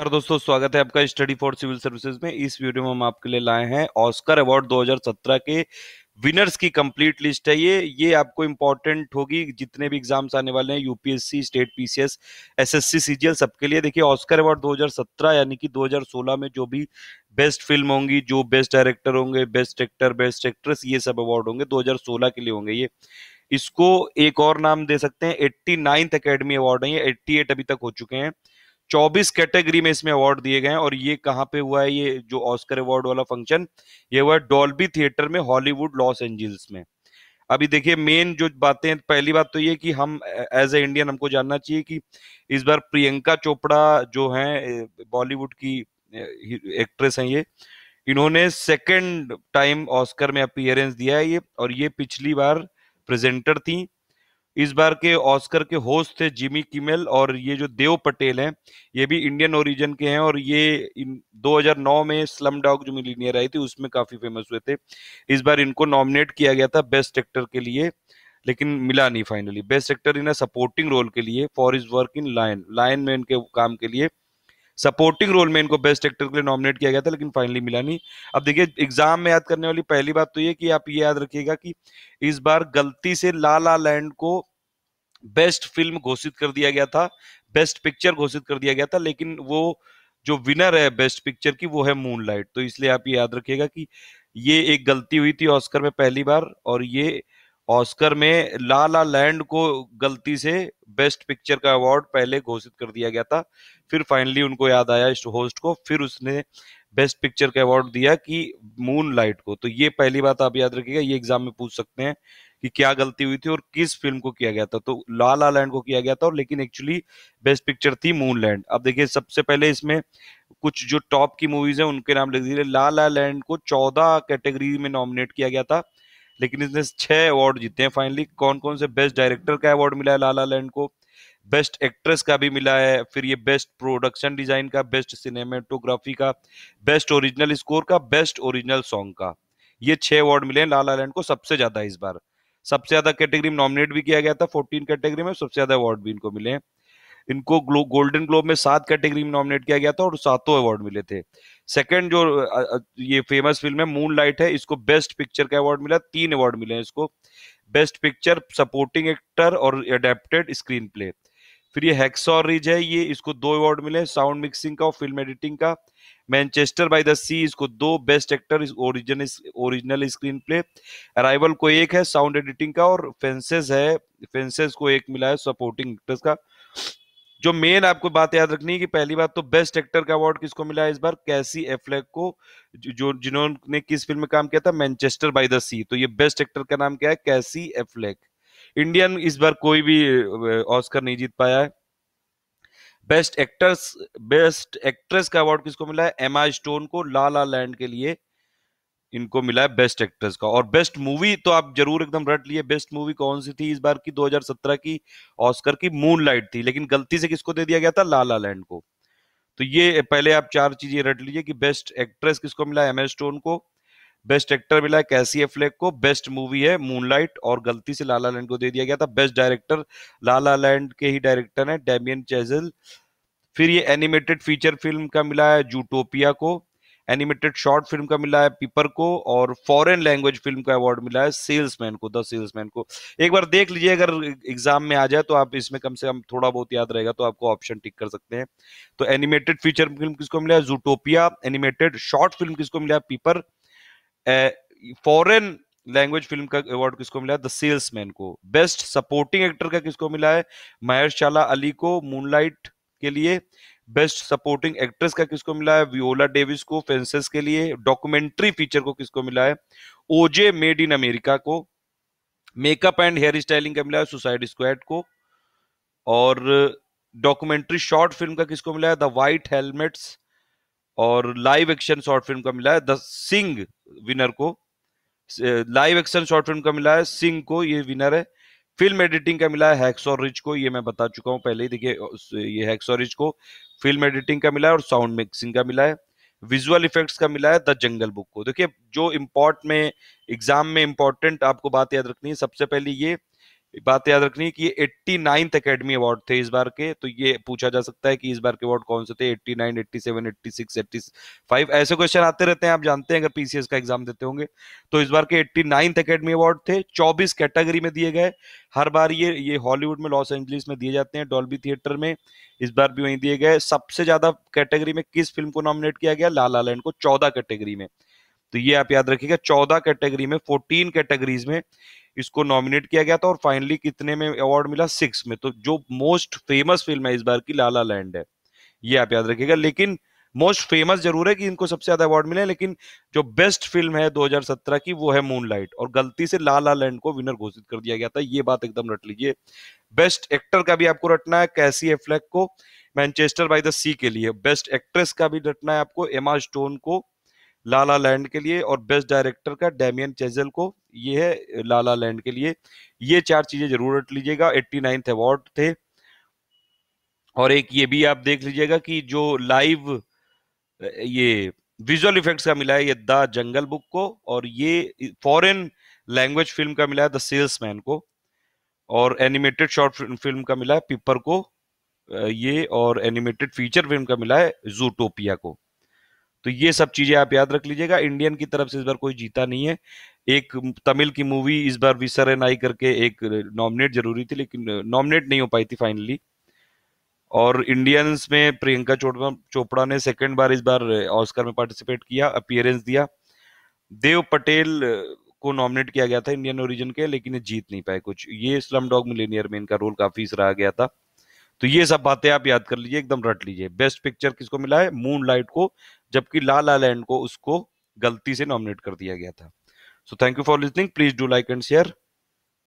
नमस्कार दोस्तों स्वागत है आपका स्टडी फॉर सिविल सर्विसेज में इस वीडियो में हम आपके लिए लाए हैं ऑस्कर अवार्ड 2017 के विनर्स की कंप्लीट लिस्ट है ये ये आपको इंपॉर्टेंट होगी जितने भी एग्जाम्स आने वाले हैं UPSC state PCS SSC CGL सबके लिए देखिए ऑस्कर अवार्ड 2017 यानी कि 2016 में जो भी बेस्ट फिल्म होंगी जो बेस्ट डायरेक्टर होंगे बेस्ट एक्टर बेस्ट एक्ट्रेस ये सब अवार्ड होंगे दो के लिए होंगे ये इसको एक और नाम दे सकते हैं एट्टी नाइन्थ अकेडमी अवार्ड है ये एट्टी अभी तक हो चुके हैं चौबीस कैटेगरी में इसमें अवार्ड दिए गए हैं और ये कहाँ पे हुआ है ये जो ऑस्कर अवार्ड वाला फंक्शन ये हुआ है डॉल्बी थिएटर में हॉलीवुड लॉस एंजल्स में अभी देखिए मेन जो बातें पहली बात तो ये कि हम एज ए इंडियन हमको जानना चाहिए कि इस बार प्रियंका चोपड़ा जो है बॉलीवुड की एक्ट्रेस हैं ये इन्होंने सेकेंड टाइम ऑस्कर में अपियरेंस दिया है ये और ये पिछली बार प्रेजेंटर थी इस बार के ऑस्कर के होस्ट थे जिमी किमेल और ये जो देव पटेल हैं ये भी इंडियन ओरिजिन के हैं और ये इन 2009 में स्लम डॉग जो मिलीनियर आई थी उसमें काफी फेमस हुए थे इस बार इनको नॉमिनेट किया गया था बेस्ट एक्टर के लिए लेकिन मिला नहीं finally best actor in supporting role के लिए for his work in Lion Lion में इनके काम के लिए सपोर्टिंग रोल में इनको बेस्ट एक्टर के लिए नॉमिनेट किया गया था लेकिन फाइनली मिला नहीं अब देखिए एग्जाम में याद करने वाली पहली बात तो ये कि आप ये याद रखिएगा कि इस बार गलती से ला ला लैंड को बेस्ट फिल्म घोषित कर दिया गया था बेस्ट पिक्चर घोषित कर दिया गया था लेकिन वो जो विनर है बेस्ट पिक्चर की वो है मूनलाइट तो इसलिए आप ये याद रखिएगा कि ये एक गलती हुई थी ऑस्कर में पहली बार और ये ऑस्कर में ला ला लैंड को गलती से बेस्ट पिक्चर का अवार्ड पहले घोषित कर दिया गया था फिर फाइनली उनको याद आया इस होस्ट को फिर उसने बेस्ट पिक्चर का अवार्ड दिया कि मून लाइट को तो ये पहली बात आप याद रखिएगा ये एग्जाम में पूछ सकते हैं कि क्या गलती हुई थी और किस फिल्म को किया गया था तो ला ला लैंड को किया गया था और लेकिन एक्चुअली बेस्ट पिक्चर थी मून लैंड अब देखिए सबसे पहले इसमें कुछ जो टॉप की मूवीज हैं उनके नाम लिख दीजिए ला ला लैंड को चौदह कैटेगरी में नॉमिनेट किया गया था लेकिन इसने छह अवार्ड जीते हैं फाइनली कौन कौन से बेस्ट डायरेक्टर का अवार्ड मिला है लाला लैंड को बेस्ट एक्ट्रेस का भी मिला है फिर ये बेस्ट प्रोडक्शन डिजाइन का बेस्ट सिनेमेटोग्राफी का बेस्ट ओरिजिनल स्कोर का बेस्ट ओरिजिनल सॉन्ग का ये छह अवार्ड मिले हैं लाला लैंड को सबसे ज्यादा इस बार सबसे ज्यादा कैटेगरी में नॉमिनेट भी किया गया था फोर्टीन कैटेगरी में सबसे ज्यादा अवार्ड भी इनको मिले हैं इनको ग्लो, गोल्डन ग्लोब में सात कैटेगरी में नॉमिनेट किया गया था और सातों अवार्ड मिले थे सेकंड जो ये फेमस फिल्म है मून लाइट है इसको बेस्ट पिक्चर का अवार्ड मिला तीन अवार्ड मिले हैं इसको बेस्ट पिक्चर सपोर्टिंग एक्टर और अडेप्टेड स्क्रीन प्ले फिर ये हैक्सॉर रिज है ये इसको दो अवार्ड मिले साउंड मिक्सिंग का और फिल्म एडिटिंग का मैनचेस्टर बाय द सी इसको दो best actor original original screenplay Arrival को एक है साउंड एडिटिंग का और फेंसेस है फेंसेस को एक मिला है सपोर्टिंग एक्टर्स का जो मेन आपको बात याद रखनी है कि पहली बात तो बेस्ट एक्टर का अवार्ड किसको मिला है इस बार कैसी एफ्लेक को जो जिन्होंने किस फिल्म में काम किया था मैनचेस्टर बाय द सी तो ये बेस्ट एक्टर का नाम क्या है कैसी एफ्लेक इंडियन इस बार कोई भी ऑस्कर नहीं जीत पाया है बेस्ट एक्टर्स बेस्ट एक्ट्रेस का अवार्ड किसको मिला है एमा स्टोन को ला ला लैंड के लिए इनको मिला है बेस्ट एक्ट्रेस का और बेस्ट मूवी तो आप जरूर एकदम रट लिए बेस्ट मूवी कौन सी थी इस बार की 2017 की ऑस्कर की मून लाइट थी लेकिन गलती से किसको दे दिया गया था लाला लैंड को तो ये पहले आप चार चीजें रट लीजिए कि बेस्ट एक्ट्रेस किसको मिला है एम स्टोन को बेस्ट एक्टर मिला है कैसी फ्लेक को बेस्ट मूवी है मूनलाइट और गलती से लाला लैंड को दे दिया गया था बेस्ट डायरेक्टर लाला लैंड के ही डायरेक्टर है डेमियन चेजल फिर ये एनिमेटेड फीचर फिल्म का मिला है जूटोपिया को एनिमेटेड शॉर्ट फिल्म का मिला है पीपर को और फॉरेन लैंग्वेज फिल्म का अवार्ड मिला है सेल्समैन को द सेल्समैन को एक बार देख लीजिए अगर एग्जाम में आ जाए तो आप इसमें कम से कम थोड़ा बहुत याद रहेगा तो आपको ऑप्शन टिक कर सकते हैं तो एनिमेटेड फीचर फिल्म किसको मिला है जूटोपिया एनिमेटेड शॉर्ट फिल्म किसको मिला है पीपर फॉरेन लैंग्वेज फिल्म का अवार्ड किसको मिला है द सेल्समैन को बेस्ट सपोर्टिंग एक्टर का किसको मिला है महेश शाला अली को मूनलाइट के लिए बेस्ट सपोर्टिंग एक्ट्रेस का किसको मिला है वियोला डेविस को फेंसेस के लिए डॉक्यूमेंट्री फीचर को किसको मिला है ओजे मेड इन अमेरिका को मेकअप एंड हेयर स्टाइलिंग का मिला है सुसाइड स्क्वाड को और डॉक्यूमेंट्री शॉर्ट फिल्म का किसको मिला है द वाइट हेलमेट्स और लाइव एक्शन शॉर्ट फिल्म का मिला है द सिंग विनर को लाइव एक्शन शॉर्ट फिल्म का मिला है सिंह को ये विनर है फिल्म एडिटिंग का मिला है हैक्स और रिच को ये मैं बता चुका हूं पहले ही देखिए ये हैक्स और रिच को फिल्म एडिटिंग का मिला है और साउंड मिक्सिंग का मिला है विजुअल इफेक्ट्स का मिला है द जंगल बुक को देखिए जो इम्पोर्ट में एग्जाम में इम्पोर्टेंट आपको बात याद रखनी है सबसे पहले ये बात याद रखनी है कि ये एट्टी नाइन्थ अकेडमी अवार्ड थे इस बार के तो ये पूछा जा सकता है कि इस बार के अवार्ड कौन से थे eighty nine eighty seven eighty six eighty five ऐसे क्वेश्चन आते रहते हैं आप जानते हैं अगर पीसीएस का एग्जाम देते होंगे तो इस बार के एट्टी नाइन्थ अकेडमी अवार्ड थे चौबीस कैटेगरी में दिए गए हर बार ये ये हॉलीवुड में लॉस एंजलिस में दिए जाते हैं डॉल्बी थिएटर में इस बार भी वहीं दिए गए सबसे ज्यादा कैटेगरी में किस फिल्म को नॉमिनेट किया गया लाल लैंड को चौदह कैटेगरी में तो ये आप याद रखिएगा चौदह कैटेगरी में फोर्टीन कैटेगरीज में इसको नॉमिनेट किया गया था और फाइनली कितने में अवार्ड मिला सिक्स में तो जो मोस्ट फेमस फिल्म है इस बार की लाला लैंड है ये आप याद रखिएगा लेकिन मोस्ट फेमस जरूर है कि इनको सबसे ज्यादा अवार्ड मिले लेकिन जो बेस्ट फिल्म है 2017 की वो है मूनलाइट और गलती से ला ला लैंड को विनर घोषित कर दिया गया था ये बात एकदम रट लीजिए बेस्ट एक्टर का भी आपको रटना है कैसी एफ्लेक को मैनचेस्टर बाय द सी के लिए बेस्ट एक्ट्रेस का भी रटना है आपको एमा स्टोन को लाला लैंड के लिए और बेस्ट डायरेक्टर का डेमियन चेजल को ये है लाला लैंड के लिए ये चार चीजें जरूर रट लीजिएगा एट्टी नाइन्थ अवार्ड थे और एक ये भी आप देख लीजिएगा कि जो लाइव ये विजुअल इफेक्ट्स का मिला है ये द जंगल बुक को और ये फॉरेन लैंग्वेज फिल्म का मिला है द सेल्समैन को और एनिमेटेड शॉर्ट फिल्म का मिला है पिपर को ये और एनिमेटेड फीचर फिल्म का मिला है जूटोपिया को तो ये सब चीजें आप याद रख लीजिएगा इंडियन की तरफ से इस बार कोई जीता नहीं है एक तमिल की मूवी इस बार विसर एन आई करके एक नॉमिनेट जरूरी थी लेकिन नॉमिनेट नहीं हो पाई थी फाइनली और इंडियंस में प्रियंका चोपड़ा ने सेकेंड बार इस बार ऑस्कर में पार्टिसिपेट किया अपियरेंस दिया देव पटेल को नॉमिनेट किया गया था इंडियन ओरिजिन के लेकिन ये जीत नहीं पाए कुछ ये स्लम डॉग मिलेनियर में इनका रोल काफी सराहा गया था तो ये सब बातें आप याद कर लीजिए एकदम रट लीजिए बेस्ट पिक्चर किसको मिला है मून लाइट को जबकि ला ला लैंड को उसको गलती से नॉमिनेट कर दिया गया था so thank you for listening please do like and share